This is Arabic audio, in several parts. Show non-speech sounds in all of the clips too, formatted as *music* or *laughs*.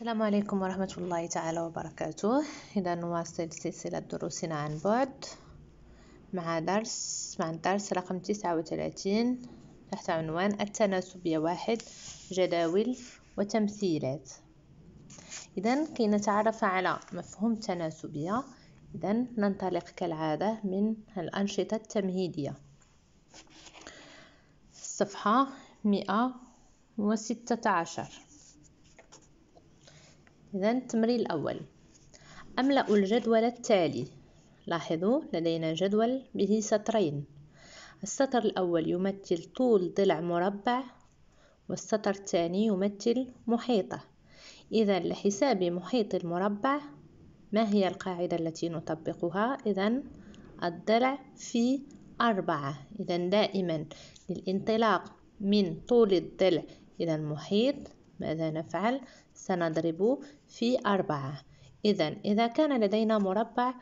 السلام عليكم ورحمة الله تعالى وبركاته إذا نواصل سلسلة دروسنا عن بعد مع درس مع الدرس رقم تسعة وثلاثين تحت عنوان التناسبية واحد جداول وتمثيلات إذا كي نتعرف على مفهوم التناسبية إذا ننطلق كالعادة من الأنشطة التمهيدية الصفحة مئة وستة عشر إذا التمرين الأول أملأ الجدول التالي لاحظوا لدينا جدول به سطرين السطر الأول يمثل طول ضلع مربع والسطر الثاني يمثل محيطه إذا لحساب محيط المربع ما هي القاعدة التي نطبقها إذا الضلع في أربعة إذا دائما للانطلاق من طول الضلع إلى المحيط ماذا نفعل؟ سنضرب في أربعة إذا إذا كان لدينا مربع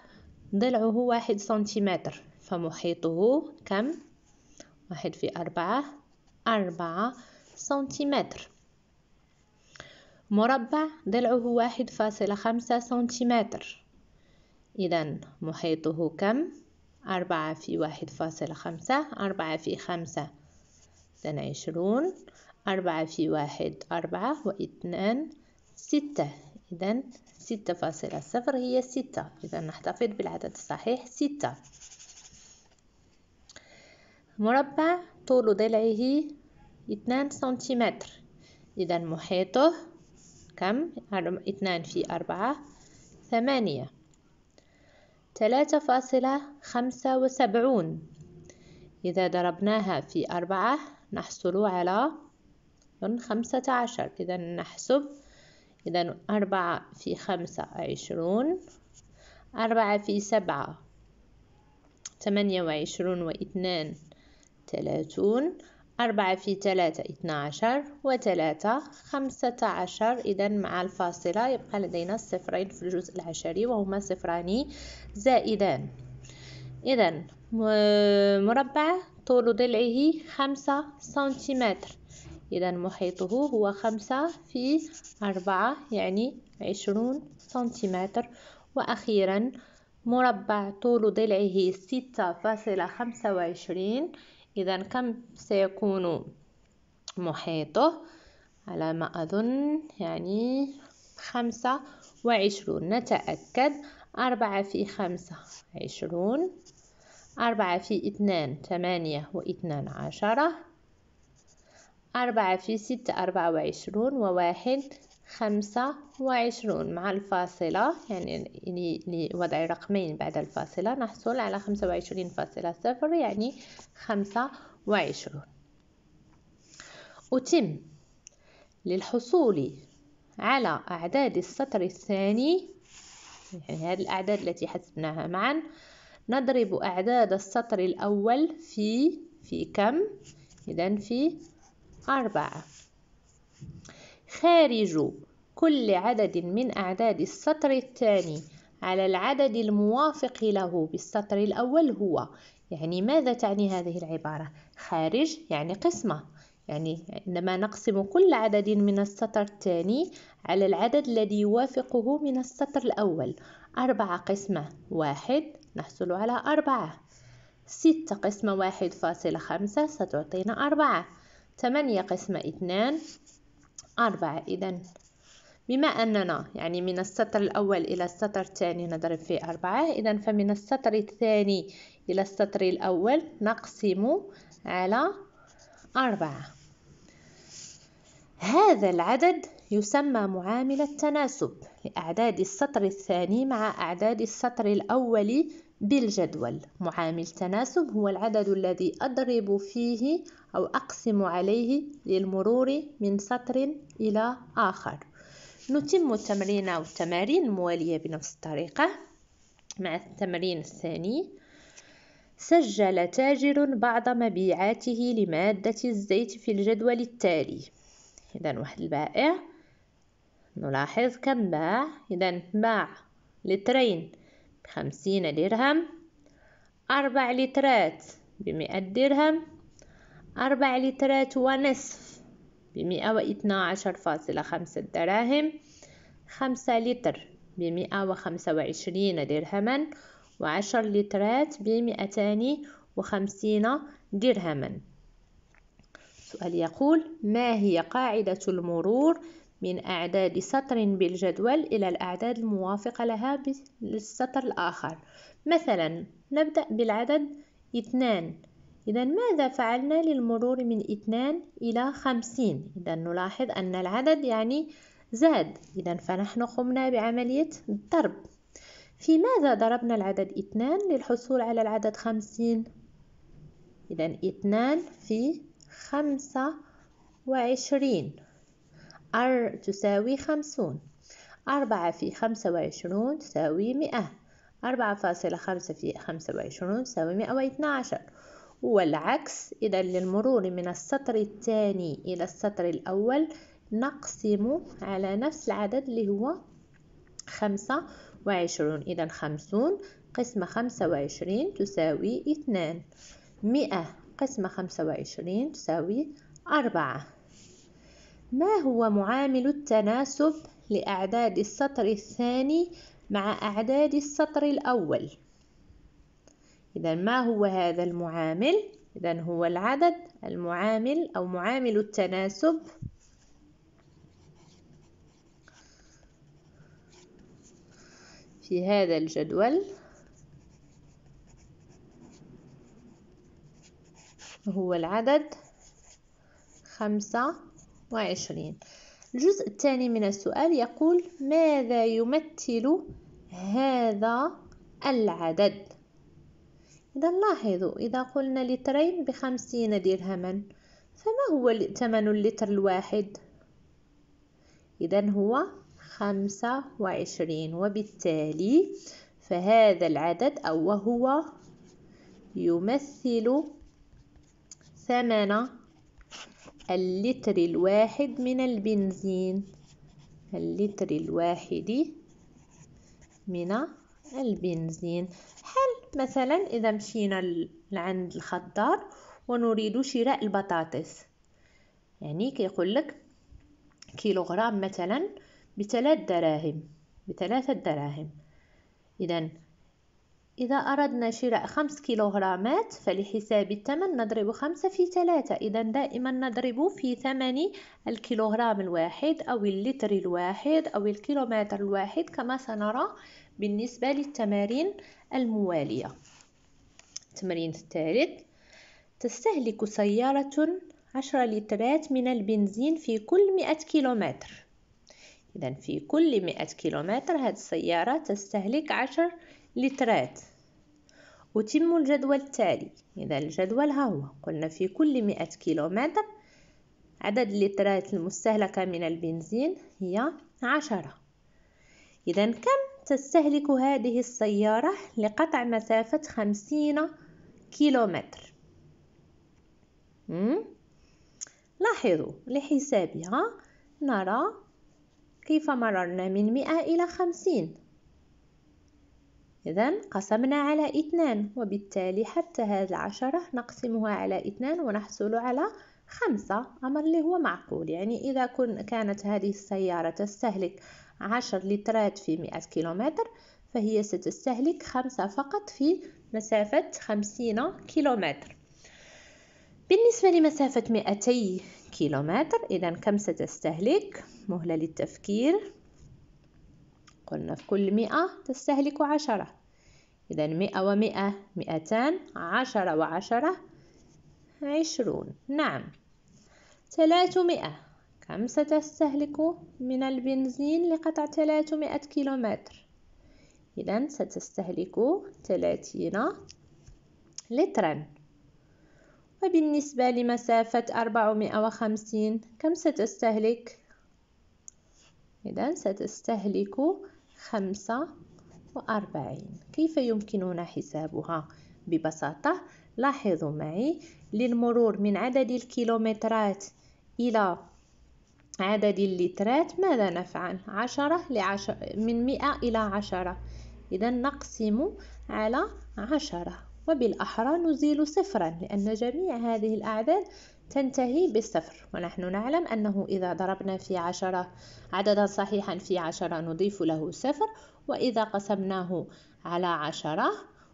ضلعه واحد سنتيمتر فمحيطه كم؟ واحد في أربعة أربعة سنتيمتر مربع ضلعه واحد فاصلة خمسة سنتيمتر إذا محيطه كم؟ أربعة في واحد فاصلة خمسة أربعة في خمسة إذا عشرون أربعة في واحد أربعة واثنان ستة إذا ستة فاصلة صفر هي ستة إذا نحتفظ بالعدد الصحيح ستة مربع طول ضلعه اثنان سنتيمتر إذا محيطه كم اثنان في أربعة ثمانية ثلاثة فاصلة خمسة وسبعون إذا ضربناها في أربعة نحصل على خمسة عشر إذا نحسب إذا أربعة في خمسة عشرون أربعة في سبعة ثمانية وعشرون واثنان ثلاثون أربعة في ثلاثة اثنا عشر وثلاثة خمسة عشر إذا مع الفاصلة يبقى لدينا صفرين في الجزء العشري وهما صفران زائدان إذا مربع طول ضلعه خمسة سنتيمتر إذا محيطه هو خمسة في أربعة يعني عشرون سنتيمتر وأخيرا مربع طول ضلعه ستة فاصلة خمسة وعشرين إذا كم سيكون محيطه على ما أظن يعني خمسة وعشرون نتأكد أربعة في خمسة عشرون أربعة في اثنان ثمانية واثنان عشرة أربعة في ستة أربعة وعشرون وواحد خمسة وعشرون مع الفاصلة يعني لوضع رقمين بعد الفاصلة نحصل على خمسة وعشرين فاصلة صفر يعني خمسة وعشرون أتم للحصول على أعداد السطر الثاني يعني هذه الأعداد التي حسبناها معا نضرب أعداد السطر الأول في في كم إذا في أربعة خارج كل عدد من أعداد السطر الثاني على العدد الموافق له بالسطر الأول هو يعني ماذا تعني هذه العبارة؟ خارج يعني قسمة يعني عندما نقسم كل عدد من السطر الثاني على العدد الذي يوافقه من السطر الأول أربعة قسمة واحد نحصل على أربعة ستة قسمة واحد فاصلة خمسة ستعطينا أربعة ثمانية قسمة اثنان أربعة إذا بما أننا يعني من السطر الأول إلى السطر الثاني نضرب فيه أربعة إذا فمن السطر الثاني إلى السطر الأول نقسم على أربعة هذا العدد يسمى معامل التناسب لأعداد السطر الثاني مع أعداد السطر الأول بالجدول معامل تناسب هو العدد الذي أضرب فيه أو أقسم عليه للمرور من سطر إلى آخر نتم التمرين أو التمارين الموالية بنفس الطريقة مع التمرين الثاني سجل تاجر بعض مبيعاته لمادة الزيت في الجدول التالي إذا واحد البائع نلاحظ كم باع إذا باع لترين بخمسين درهم أربع لترات بمئة درهم أربع لترات ونصف بمئة واثنا عشر فاصلة خمسة دراهم خمسة لتر بمئة وخمسة وعشرين درهما وعشر لترات بمئتان وخمسين درهما السؤال يقول ما هي قاعدة المرور من أعداد سطر بالجدول إلى الأعداد الموافقة لها بالسطر الآخر مثلا نبدأ بالعدد اثنان إذا ماذا فعلنا للمرور من اثنان إلى خمسين إذا نلاحظ أن العدد يعني زاد إذا فنحن قمنا بعملية الضرب في ماذا ضربنا العدد اثنان للحصول على العدد خمسين إذا اثنان في خمسة وعشرين أر تساوي خمسون أربعة في خمسة وعشرون تساوي مئة أربعة فاصلة خمسة في خمسة وعشرون تساوي مئة واثنى عشر والعكس إذا للمرور من السطر الثاني إلى السطر الأول نقسم على نفس العدد اللي هو خمسة وعشرون إذا خمسون قسمة خمسة وعشرين تساوي اثنان مئة قسمة خمسة وعشرين تساوي أربعة ما هو معامل التناسب لأعداد السطر الثاني مع أعداد السطر الأول إذا ما هو هذا المعامل إذا هو العدد المعامل أو معامل التناسب في هذا الجدول هو العدد خمسة وعشرين الجزء الثاني من السؤال يقول ماذا يمثل هذا العدد إذا لاحظوا إذا قلنا لترين بخمسين درهما فما هو ثمن اللتر الواحد؟ إذا هو خمسة وعشرين وبالتالي فهذا العدد أو وهو يمثل ثمن اللتر الواحد من البنزين اللتر الواحد من البنزين حل مثلا إذا مشينا لعند الخضار ونريد شراء البطاطس يعني كيقول لك كيلوغرام مثلا بثلاث دراهم بثلاثة دراهم إذا إذا أردنا شراء خمس كيلوغرامات فلحساب الثمن نضرب خمسة في ثلاثة إذا دائما نضرب في ثمن الكيلوغرام الواحد أو اللتر الواحد أو الكيلومتر الواحد كما سنرى بالنسبة للتمارين الموالية التمرين الثالث تستهلك سيارة عشرة لترات من البنزين في كل مئة كيلومتر إذا في كل مئة كيلومتر هذه السيارة تستهلك عشر لترات أتم الجدول التالي إذا الجدول ها هو قلنا في كل مئة كيلومتر عدد اللترات المستهلكة من البنزين هي عشرة إذا كم تستهلك هذه السيارة لقطع مسافة خمسين كيلومتر لاحظوا لحسابها نرى كيف مررنا من مئة إلى خمسين إذا قسمنا على اثنان وبالتالي حتى هذه العشرة نقسمها على اثنان ونحصل على خمسة أمر اللي هو معقول يعني إذا كن كانت هذه السيارة تستهلك عشر لترات في مئة كيلومتر فهي ستستهلك خمسة فقط في مسافة خمسين كيلومتر بالنسبة لمسافة مئتي كيلومتر إذا كم ستستهلك مهلة للتفكير قلنا في كل مئة تستهلك عشرة إذا مئة ومئة مئتان عشرة وعشرة عشرون نعم ثلاثمائة كم ستستهلك من البنزين لقطع ثلاثمائة كيلومتر إذا ستستهلك ثلاثين لترا وبالنسبة لمسافة أربعمائة وخمسين كم ستستهلك؟ إذا ستستهلك خمسة 140 كيف يمكننا حسابها؟ ببساطة لاحظوا معي للمرور من عدد الكيلومترات إلى عدد اللترات ماذا نفعل؟ عشرة لعشر من مئة إلى عشرة إذا نقسم على عشرة وبالأحرى نزيل صفرا لأن جميع هذه الأعداد تنتهي بالصفر ونحن نعلم أنه إذا ضربنا في عشرة عددا صحيحا في عشرة نضيف له صفر وإذا قسمناه على عشرة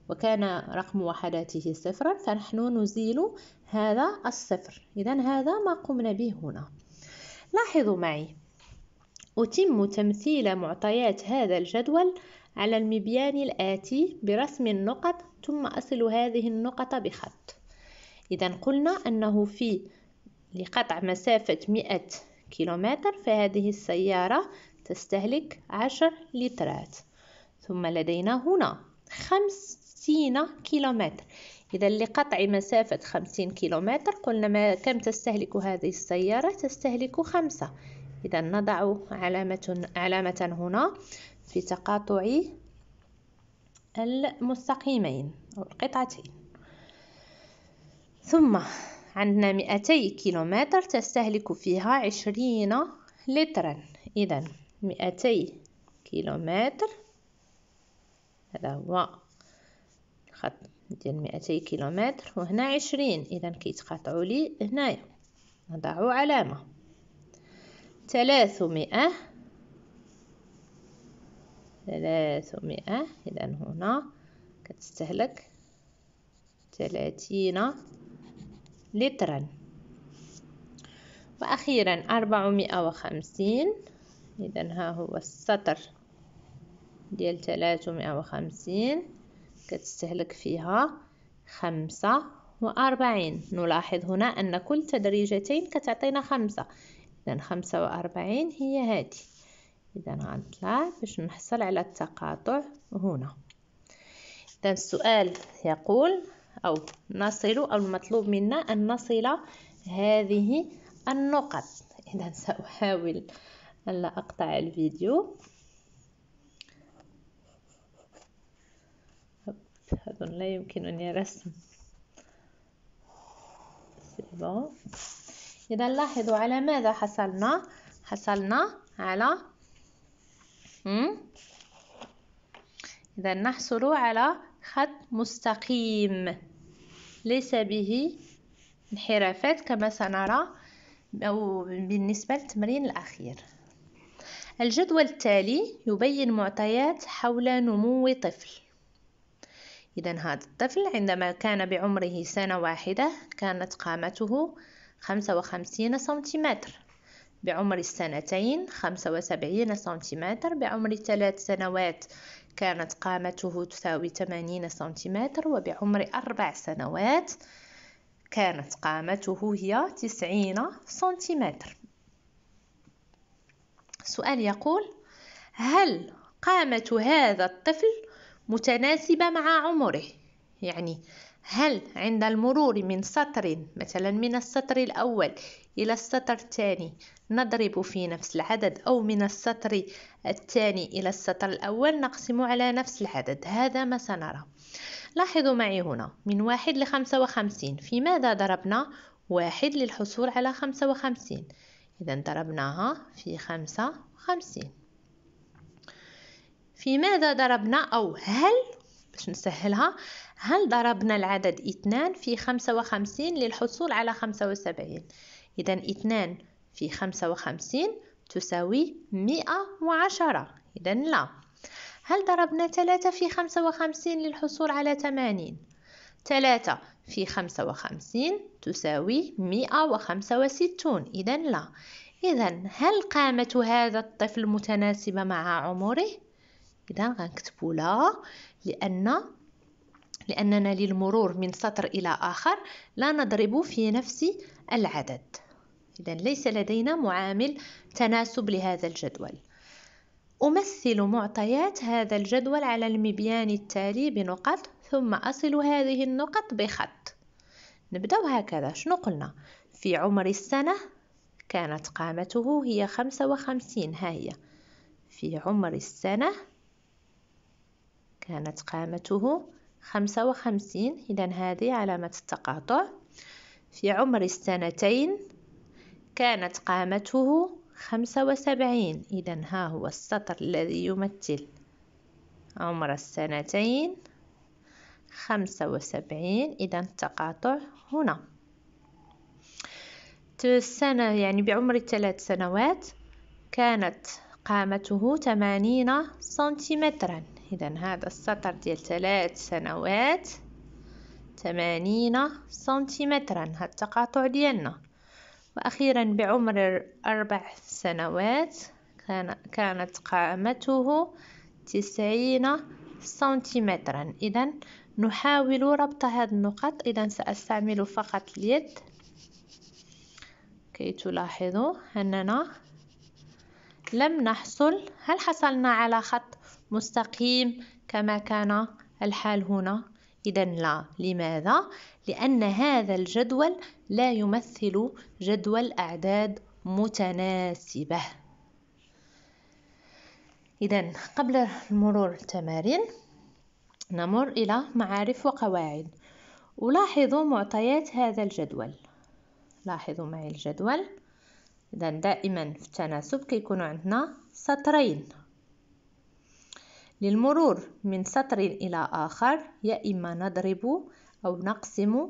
وكان رقم وحداته صفرا فنحن نزيل هذا الصفر إذا هذا ما قمنا به هنا لاحظوا معي أتم تمثيل معطيات هذا الجدول على المبيان الآتي برسم النقط ثم أصل هذه النقط بخط إذا قلنا أنه في لقطع مسافة مئة كيلومتر فهذه السيارة تستهلك عشر لترات ثم لدينا هنا خمسين كيلومتر إذا لقطع مسافة خمسين كيلومتر قلنا ما كم تستهلك هذه السيارة تستهلك خمسة إذا نضع علامة, علامة هنا في تقاطع المستقيمين أو القطعتين ثم عندنا 200 كيلومتر تستهلك فيها عشرين لترا إذا 200 كيلومتر هذا هو الخط ديال 200 كيلومتر وهنا عشرين إذا كيتقاطعوا لي هنايا نضعو علامة ثلاث مئة إذا هنا كتستهلك ثلاثين لترا وأخيرا أربعمائة وخمسين إذا ها هو السطر ديال تلاتمائة وخمسين كتستهلك فيها خمسة وأربعين نلاحظ هنا أن كل تدريجتين كتعطينا خمسة إذا خمسة وأربعين هي هذه إذا غنطلع باش نحصل على التقاطع هنا إذا السؤال يقول أو نصل أو المطلوب منا أن نصل هذه النقط *laughs* إذا سأحاول ألا أقطع الفيديو أظن لا يمكنني رسم إذا لاحظوا على ماذا حصلنا حصلنا على إذا نحصل على خط مستقيم ليس به انحرافات كما سنرى أو بالنسبة للتمرين الأخير الجدول التالي يبين معطيات حول نمو طفل إذا هذا الطفل عندما كان بعمره سنة واحدة كانت قامته 55 سنتيمتر بعمر السنتين 75 سنتيمتر بعمر ثلاث سنوات كانت قامته تساوي 80 سنتيمتر وبعمر أربع سنوات كانت قامته هي 90 سنتيمتر سؤال يقول هل قامة هذا الطفل متناسبة مع عمره يعني هل عند المرور من سطر مثلا من السطر الأول إلى السطر الثاني نضرب في نفس العدد أو من السطر الثاني إلى السطر الأول نقسم على نفس العدد هذا ما سنرى لاحظوا معي هنا من واحد لخمسة وخمسين في ماذا ضربنا واحد للحصول على خمسة وخمسين إذا ضربناها في خمسة وخمسين في ماذا ضربنا أو هل باش نسهلها هل ضربنا العدد اثنان في خمسة وخمسين للحصول على خمسة وسبعين إذا اثنان في خمسة وخمسين تساوي مئة وعشرة إذا لا هل ضربنا ثلاثة في خمسة وخمسين للحصول على ثمانين ثلاثة في خمسة وخمسين تساوي مئة وخمسة وستون إذا لا إذا هل قامة هذا الطفل متناسبة مع عمره؟ إذا غنكتبو لا لأن لأننا للمرور من سطر إلى آخر لا نضرب في نفس العدد إذا ليس لدينا معامل تناسب لهذا الجدول أمثل معطيات هذا الجدول على المبيان التالي بنقط ثم أصل هذه النقط بخط نبدأ هكذا شنو قلنا في عمر السنة كانت قامته هي خمسة وخمسين ها هي في عمر السنة كانت قامته خمسة وخمسين إذا هذه علامة التقاطع في عمر السنتين كانت قامته خمسة وسبعين إذا ها هو السطر الذي يمثل عمر السنتين خمسة وسبعين إذا التقاطع هنا السنة يعني بعمر ثلاث سنوات كانت قامته ثمانين سنتيمترا إذا هذا السطر ديال ثلاث سنوات ثمانين سنتيمترا هاد التقاطع ديالنا وأخيرا بعمر أربع سنوات كان كانت قامته تسعين سنتيمترا إذا نحاول ربط هاد النقط إذا سأستعمل فقط اليد كي تلاحظوا أننا لم نحصل هل حصلنا على خط مستقيم كما كان الحال هنا إذا لا لماذا؟ لأن هذا الجدول لا يمثل جدول أعداد متناسبة إذا قبل مرور التمارين نمر إلى معارف وقواعد ولاحظوا معطيات هذا الجدول لاحظوا معي الجدول إذا دائما في التناسب كيكونوا عندنا سطرين للمرور من سطر إلى آخر يا إما نضرب أو نقسم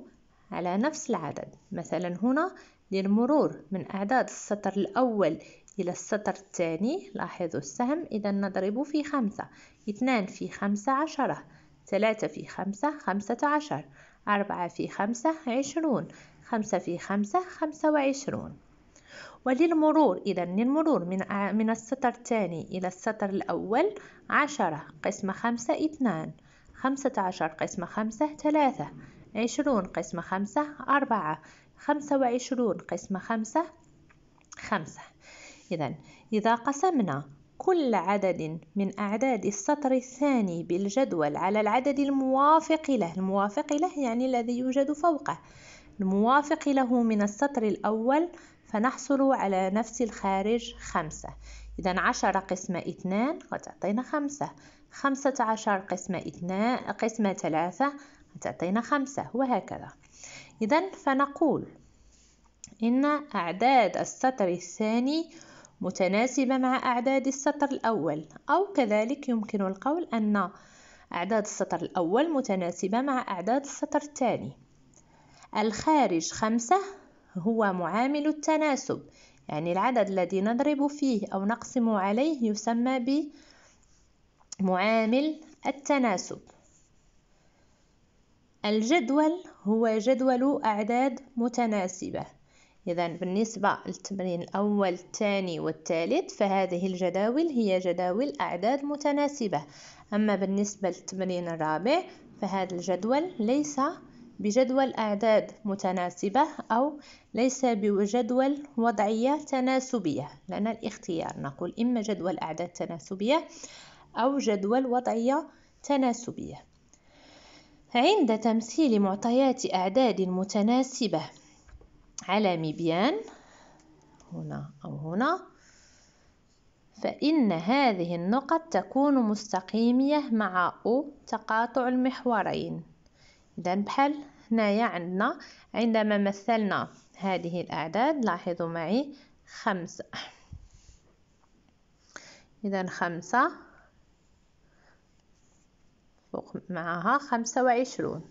على نفس العدد مثلا هنا للمرور من أعداد السطر الأول إلى السطر الثاني لاحظوا السهم إذا نضرب في خمسة اثنان في خمسة عشرة ثلاثة في خمسة خمسة عشر أربعة في خمسة عشرون خمسة في خمسة خمسة وعشرون وللمرور إذا للمرور من من السطر الثاني إلى السطر الأول عشرة قسمة خمسة اثنان خمسة عشر قسمة خمسة ثلاثة عشرون قسمة خمسة أربعة خمسة وعشرون قسمة خمسة خمسة إذا إذا قسمنا كل عدد من أعداد السطر الثاني بالجدول على العدد الموافق له الموافق له يعني الذي يوجد فوقه الموافق له من السطر الأول فنحصل على نفس الخارج خمسة إذا عشرة قسمة اثنان وتعطينا خمسة خمسة عشر قسمة اثنان قسمة ثلاثة قد تعطينا خمسة وهكذا إذا فنقول إن أعداد السطر الثاني متناسبة مع أعداد السطر الأول أو كذلك يمكن القول أن أعداد السطر الأول متناسبة مع أعداد السطر الثاني الخارج خمسة هو معامل التناسب يعني العدد الذي نضرب فيه أو نقسم عليه يسمى بمعامل التناسب الجدول هو جدول أعداد متناسبة إذا بالنسبة للتمرين الأول الثاني والثالث فهذه الجداول هي جداول أعداد متناسبة أما بالنسبة للتمرين الرابع فهذا الجدول ليس بجدول أعداد متناسبة أو ليس بجدول وضعية تناسبية لنا الاختيار نقول إما جدول أعداد تناسبية أو جدول وضعية تناسبية عند تمثيل معطيات أعداد متناسبة على مبيان هنا أو هنا فإن هذه النقط تكون مستقيمية مع أو تقاطع المحورين إذا بحال هنايا عندنا عندما مثلنا هذه الأعداد لاحظوا معي خمسة إذا خمسة فوق معها خمسة وعشرون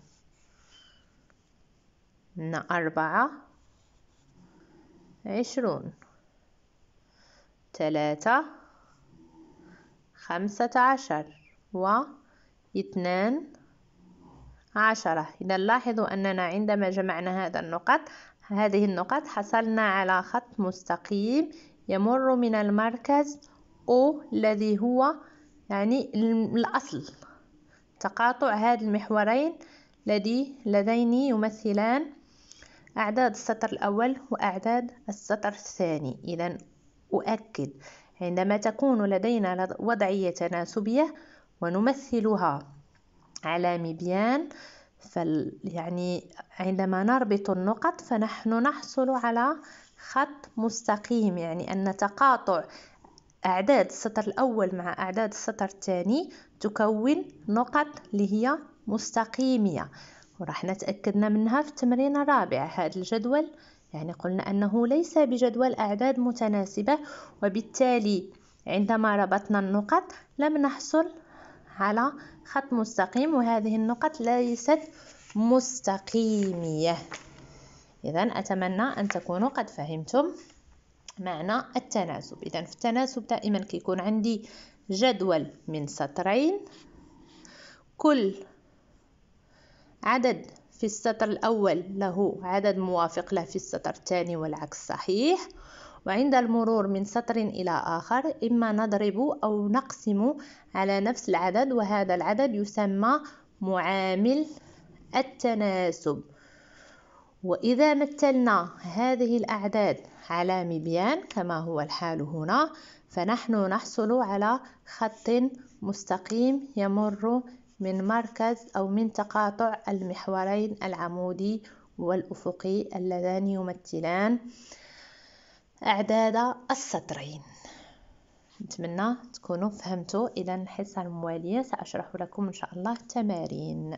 هنا أربعة عشرون ثلاثة خمسة عشر واثنان عشرة إذا لاحظوا أننا عندما جمعنا هذا النقط هذه النقط حصلنا على خط مستقيم يمر من المركز O الذي هو يعني الأصل تقاطع هذا المحورين الذي لذين يمثلان أعداد السطر الأول وأعداد السطر الثاني إذا أؤكد عندما تكون لدينا وضعية تناسبية ونمثلها على مبيان فال يعني عندما نربط النقط فنحن نحصل على خط مستقيم يعني أن تقاطع أعداد السطر الأول مع أعداد السطر الثاني تكون نقط اللي هي مستقيمية وراح نتأكدنا منها في التمرين الرابع هذا الجدول يعني قلنا أنه ليس بجدول أعداد متناسبة وبالتالي عندما ربطنا النقط لم نحصل على خط مستقيم وهذه النقط ليست مستقيمية إذا أتمنى أن تكونوا قد فهمتم معنى التناسب إذا في التناسب دائما كيكون عندي جدول من سطرين كل عدد في السطر الأول له عدد موافق له في السطر الثاني والعكس صحيح وعند المرور من سطر إلى آخر إما نضرب أو نقسم على نفس العدد وهذا العدد يسمى معامل التناسب وإذا مثلنا هذه الأعداد على مبيان كما هو الحال هنا فنحن نحصل على خط مستقيم يمر من مركز أو من تقاطع المحورين العمودي والأفقي اللذان يمثلان أعداد السطرين نتمنى تكونوا فهمتوا اذا الحصه المواليه ساشرح لكم ان شاء الله التمارين